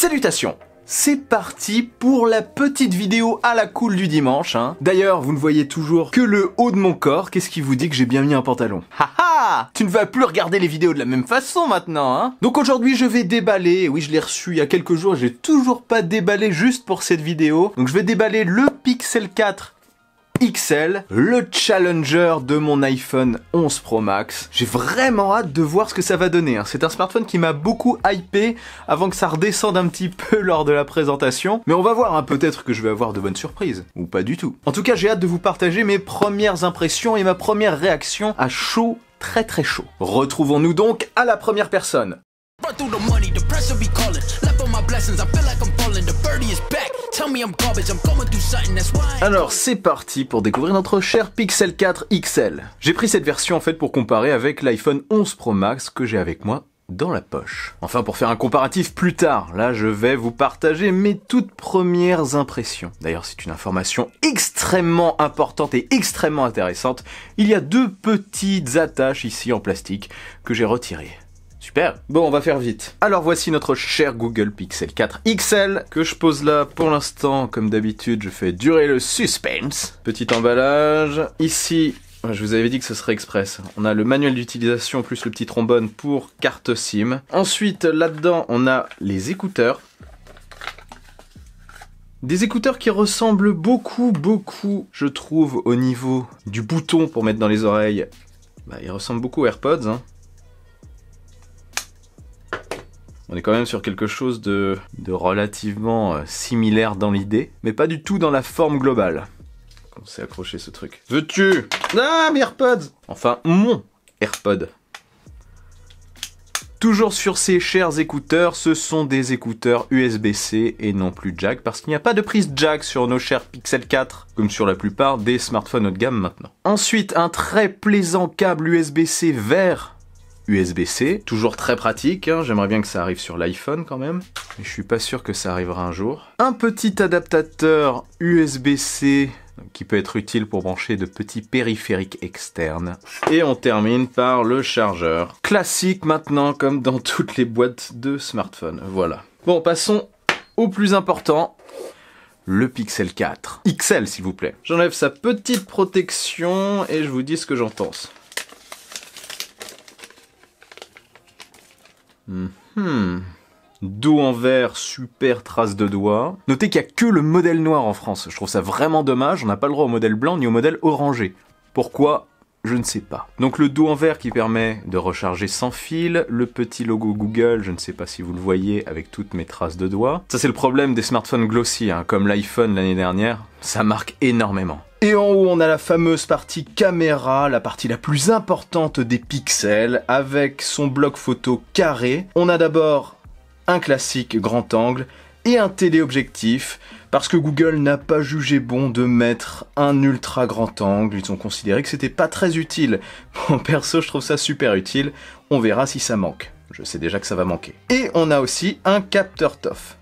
Salutations c'est parti pour la petite vidéo à la cool du dimanche. Hein. D'ailleurs, vous ne voyez toujours que le haut de mon corps. Qu'est-ce qui vous dit que j'ai bien mis un pantalon Haha Tu ne vas plus regarder les vidéos de la même façon maintenant, hein Donc aujourd'hui, je vais déballer. Oui, je l'ai reçu il y a quelques jours. J'ai toujours pas déballé juste pour cette vidéo. Donc je vais déballer le Pixel 4 XL, le challenger de mon iPhone 11 Pro Max. J'ai vraiment hâte de voir ce que ça va donner. Hein. C'est un smartphone qui m'a beaucoup hypé avant que ça redescende un petit peu lors de la présentation. Mais on va voir, hein. peut-être que je vais avoir de bonnes surprises. Ou pas du tout. En tout cas, j'ai hâte de vous partager mes premières impressions et ma première réaction à chaud très très chaud. Retrouvons-nous donc à la première personne. Alors, c'est parti pour découvrir notre cher Pixel 4 XL. J'ai pris cette version en fait pour comparer avec l'iPhone 11 Pro Max que j'ai avec moi dans la poche. Enfin, pour faire un comparatif plus tard, là je vais vous partager mes toutes premières impressions. D'ailleurs, c'est une information extrêmement importante et extrêmement intéressante. Il y a deux petites attaches ici en plastique que j'ai retirées. Super. Bon, on va faire vite. Alors voici notre cher Google Pixel 4 XL que je pose là pour l'instant. Comme d'habitude, je fais durer le suspense. Petit emballage. Ici, je vous avais dit que ce serait express. On a le manuel d'utilisation plus le petit trombone pour carte SIM. Ensuite, là-dedans, on a les écouteurs. Des écouteurs qui ressemblent beaucoup, beaucoup, je trouve, au niveau du bouton pour mettre dans les oreilles. Bah, ils ressemblent beaucoup aux AirPods. Hein. on est quand même sur quelque chose de, relativement euh, similaire dans l'idée, mais pas du tout dans la forme globale. On s'est accroché ce truc. Veux-tu Ah, mes AirPods Enfin, mon AirPod. Toujours sur ces chers écouteurs, ce sont des écouteurs USB-C et non plus jack parce qu'il n'y a pas de prise jack sur nos chers Pixel 4 comme sur la plupart des smartphones haut de gamme maintenant. Ensuite, un très plaisant câble USB-C vert USB-C. Toujours très pratique, hein. j'aimerais bien que ça arrive sur l'iPhone quand même. Mais je suis pas sûr que ça arrivera un jour. Un petit adaptateur USB-C qui peut être utile pour brancher de petits périphériques externes. Et on termine par le chargeur. Classique maintenant comme dans toutes les boîtes de smartphones. Voilà. Bon, passons au plus important, le Pixel 4. XL s'il vous plaît. J'enlève sa petite protection et je vous dis ce que j'en pense. Hmm. Dos en vert super trace de doigt. Notez qu'il n'y a que le modèle noir en France. Je trouve ça vraiment dommage. On n'a pas le droit au modèle blanc ni au modèle orangé. Pourquoi je ne sais pas. Donc le dos en verre qui permet de recharger sans fil, le petit logo Google, je ne sais pas si vous le voyez avec toutes mes traces de doigts. Ça c'est le problème des smartphones glossy, hein. comme l'iPhone l'année dernière, ça marque énormément. Et en haut, on a la fameuse partie caméra, la partie la plus importante des pixels, avec son bloc photo carré. On a d'abord un classique grand angle et un téléobjectif parce que Google n'a pas jugé bon de mettre un ultra grand angle, ils ont considéré que c'était pas très utile. Bon, perso, je trouve ça super utile, on verra si ça manque. Je sais déjà que ça va manquer. Et on a aussi un capteur TOF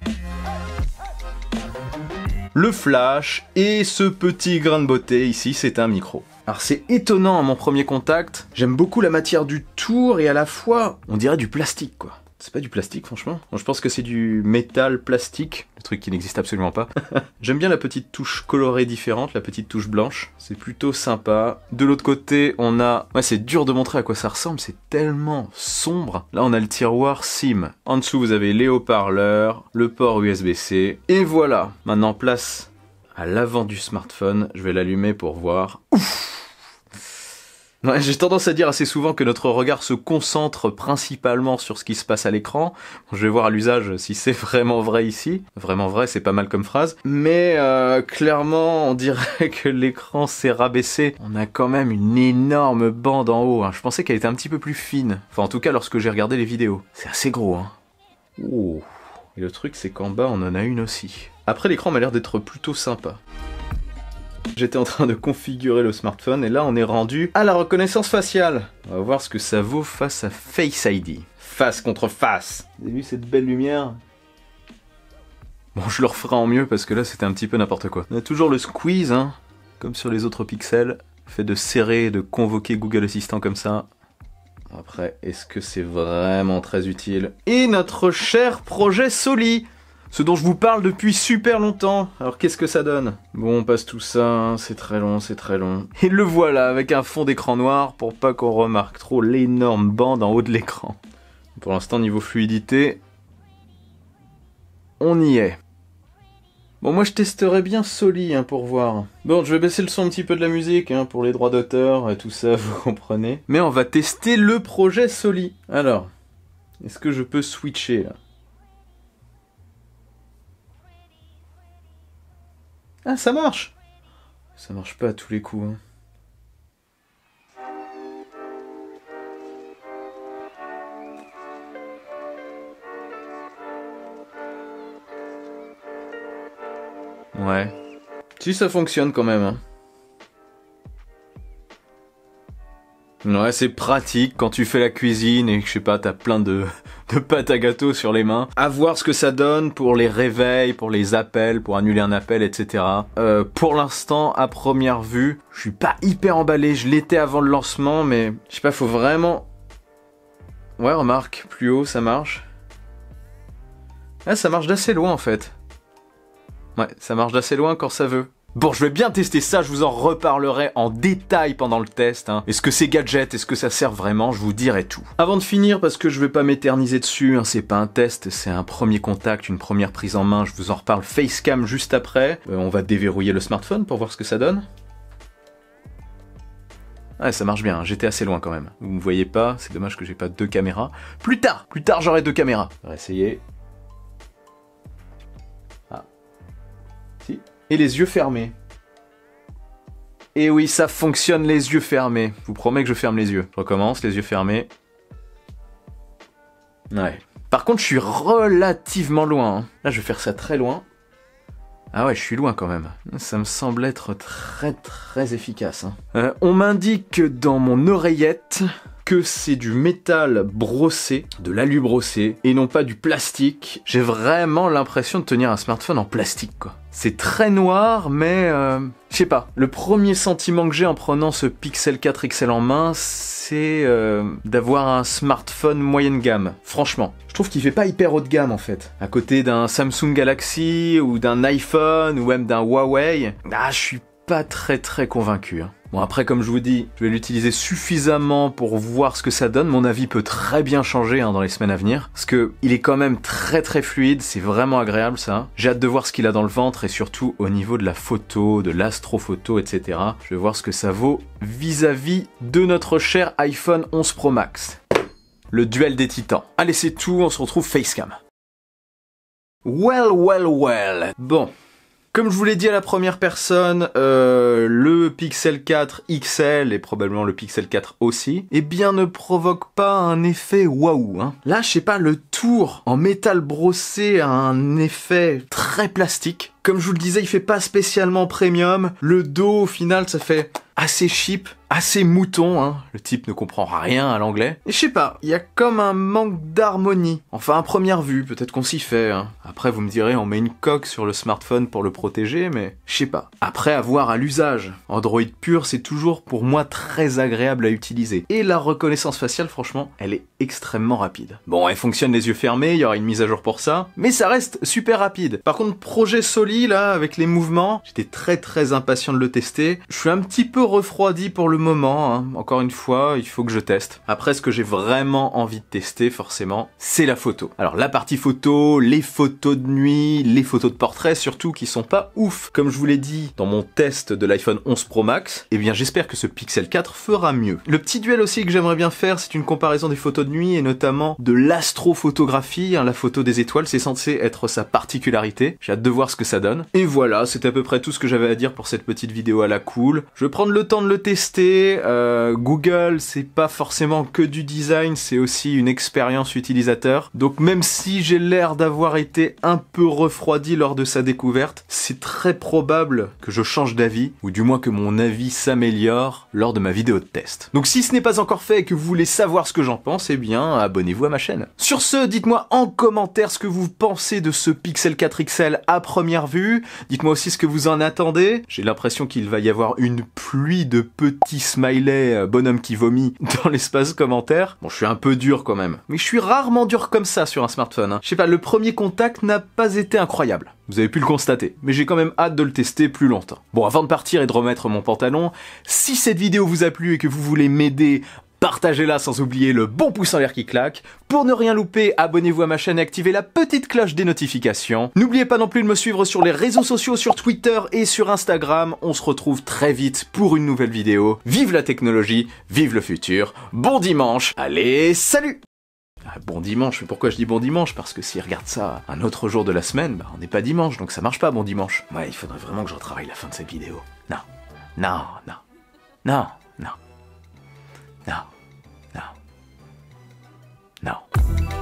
le flash et ce petit grain de beauté ici, c'est un micro. Alors c'est étonnant à mon premier contact, j'aime beaucoup la matière du tour et à la fois, on dirait du plastique quoi. C'est pas du plastique, franchement. je pense que c'est du métal plastique, le truc qui n'existe absolument pas. J'aime bien la petite touche colorée différente, la petite touche blanche. C'est plutôt sympa. De l'autre côté, on a. Ouais, c'est dur de montrer à quoi ça ressemble, c'est tellement sombre. Là, on a le tiroir SIM. En dessous, vous avez les haut-parleurs, le port USB-C. Et voilà. Maintenant, place à l'avant du smartphone. Je vais l'allumer pour voir. Ouf Ouais, J'ai tendance à dire assez souvent que notre regard se concentre principalement sur ce qui se passe à l'écran. Je vais voir à l'usage si c'est vraiment vrai ici. Vraiment vrai, c'est pas mal comme phrase. Mais euh, clairement, on dirait que l'écran s'est rabaissé. On a quand même une énorme bande en haut. Hein. Je pensais qu'elle était un petit peu plus fine. Enfin, en tout cas, lorsque j'ai regardé les vidéos. C'est assez gros. Hein. Ouh. Et le truc, c'est qu'en bas, on en a une aussi. Après, l'écran m'a l'air d'être plutôt sympa. J'étais en train de configurer le smartphone et là on est rendu à la reconnaissance faciale. On va voir ce que ça vaut face à Face ID. Face contre face. Vous avez vu cette belle lumière Bon, je le referai en mieux parce que là c'était un petit peu n'importe quoi. On a toujours le squeeze, hein, comme sur les autres pixels. fait de serrer et de convoquer Google Assistant comme ça. Après, est-ce que c'est vraiment très utile Et notre cher projet Soli ce dont je vous parle depuis super longtemps. Alors qu'est-ce que ça donne Bon, on passe tout ça, hein. c'est très long, c'est très long. Et le voilà, avec un fond d'écran noir pour pas qu'on remarque trop l'énorme bande en haut de l'écran. Pour l'instant, niveau fluidité, on y est. Bon, moi je testerai bien Soli hein, pour voir. Bon, je vais baisser le son un petit peu de la musique hein, pour les droits d'auteur et tout ça, vous comprenez. Mais on va tester le projet Soli. Alors, est-ce que je peux switcher là Ah, ça marche Ça marche pas à tous les coups. Hein. Ouais. Si ça fonctionne quand même. Hein. Ouais, c'est pratique quand tu fais la cuisine et que je sais pas, t'as plein de de pâte à gâteau sur les mains. À voir ce que ça donne pour les réveils, pour les appels, pour annuler un appel, etc. Euh, pour l'instant, à première vue, je suis pas hyper emballé. Je l'étais avant le lancement, mais je sais pas, faut vraiment. Ouais, remarque, plus haut, ça marche. Ah, ça marche d'assez loin en fait. Ouais, ça marche d'assez loin quand ça veut. Bon, je vais bien tester ça, je vous en reparlerai en détail pendant le test. Hein. Est-ce que c'est gadget, est-ce que ça sert vraiment, je vous dirai tout. Avant de finir, parce que je vais pas m'éterniser dessus, hein, c'est pas un test, c'est un premier contact, une première prise en main, je vous en reparle facecam juste après. Euh, on va déverrouiller le smartphone pour voir ce que ça donne. Ouais, ça marche bien, hein, j'étais assez loin quand même. Vous me voyez pas, c'est dommage que j'ai pas deux caméras. Plus tard, plus tard j'aurai deux caméras. On va essayer. et les yeux fermés. Et oui, ça fonctionne les yeux fermés. Je vous promets que je ferme les yeux. Je recommence, les yeux fermés. Ouais. Par contre, je suis relativement loin. Hein. Là, je vais faire ça très loin. Ah ouais, je suis loin quand même. Ça me semble être très très efficace. Hein. Euh, on m'indique dans mon oreillette que c'est du métal brossé, de l'alu brossé, et non pas du plastique. J'ai vraiment l'impression de tenir un smartphone en plastique, quoi. C'est très noir, mais euh, je sais pas. Le premier sentiment que j'ai en prenant ce Pixel 4 XL en main, c'est euh, d'avoir un smartphone moyenne gamme. Franchement, je trouve qu'il fait pas hyper haut de gamme en fait. À côté d'un Samsung Galaxy ou d'un iPhone ou même d'un Huawei, ah, je suis pas très très convaincu. Hein. Bon après comme je vous dis, je vais l'utiliser suffisamment pour voir ce que ça donne. Mon avis peut très bien changer hein, dans les semaines à venir. Parce que il est quand même très très fluide, c'est vraiment agréable ça. J'ai hâte de voir ce qu'il a dans le ventre et surtout au niveau de la photo, de l'astrophoto, etc. Je vais voir ce que ça vaut vis à -vis de notre cher iPhone 11 Pro Max. Le duel des titans. Allez c'est tout, on se retrouve facecam. Well, well, well. Bon, comme je vous l'ai dit à la première personne, euh, le Pixel 4 XL et probablement le Pixel 4 aussi, eh bien ne provoque pas un effet waouh. Hein. Là, je sais pas, le tour en métal brossé a un effet très plastique. Comme je vous le disais, il fait pas spécialement premium. Le dos, au final, ça fait assez cheap, assez mouton, hein. le type ne comprend rien à l'anglais. Et je sais pas, il y a comme un manque d'harmonie. Enfin, à première vue, peut-être qu'on s'y fait. Hein. Après, vous me direz, on met une coque sur le smartphone pour le protéger, mais je sais pas. Après, avoir à l'usage. Android pur, c'est toujours pour moi très agréable à utiliser. Et la reconnaissance faciale, franchement, elle est extrêmement rapide. Bon, elle fonctionne les yeux fermés, il y aura une mise à jour pour ça, mais ça reste super rapide. Par contre, projet Soli, là, avec les mouvements, j'étais très très impatient de le tester. Je suis un petit peu refroidi pour le moment. Hein. Encore une fois, il faut que je teste. Après, ce que j'ai vraiment envie de tester, forcément, c'est la photo. Alors la partie photo, les photos de nuit, les photos de portrait surtout, qui sont pas ouf. Comme je vous l'ai dit dans mon test de l'iPhone 11 Pro Max, eh bien j'espère que ce Pixel 4 fera mieux. Le petit duel aussi que j'aimerais bien faire, c'est une comparaison des photos de nuit et notamment de l'astrophotographie. Hein. la photo des étoiles, c'est censé être sa particularité. J'ai hâte de voir ce que ça donne. Et voilà, c'est à peu près tout ce que j'avais à dire pour cette petite vidéo à la cool. Je vais prendre le temps de le tester. Euh, Google, c'est pas forcément que du design, c'est aussi une expérience utilisateur. Donc même si j'ai l'air d'avoir été un peu refroidi lors de sa découverte, c'est très probable que je change d'avis, ou du moins que mon avis s'améliore lors de ma vidéo de test. Donc si ce n'est pas encore fait et que vous voulez savoir ce que j'en pense, eh bien abonnez-vous à ma chaîne. Sur ce, dites-moi en commentaire ce que vous pensez de ce Pixel 4 XL à première vue. Dites-moi aussi ce que vous en attendez. J'ai l'impression qu'il va y avoir une plus de petits smiley euh, bonhomme qui vomit dans l'espace commentaire. Bon, je suis un peu dur quand même. Mais je suis rarement dur comme ça sur un smartphone. Hein. Je sais pas, le premier contact n'a pas été incroyable. Vous avez pu le constater, mais j'ai quand même hâte de le tester plus longtemps. Bon, avant de partir et de remettre mon pantalon, si cette vidéo vous a plu et que vous voulez m'aider Partagez-la sans oublier le bon pouce en l'air qui claque. Pour ne rien louper, abonnez-vous à ma chaîne et activez la petite cloche des notifications. N'oubliez pas non plus de me suivre sur les réseaux sociaux, sur Twitter et sur Instagram. On se retrouve très vite pour une nouvelle vidéo. Vive la technologie, vive le futur. Bon dimanche, allez, salut ah, bon dimanche, mais pourquoi je dis bon dimanche Parce que s'ils regarde ça un autre jour de la semaine, bah on n'est pas dimanche, donc ça marche pas bon dimanche. Ouais, il faudrait vraiment que je retravaille la fin de cette vidéo. Non, non, non, non. No. No. No.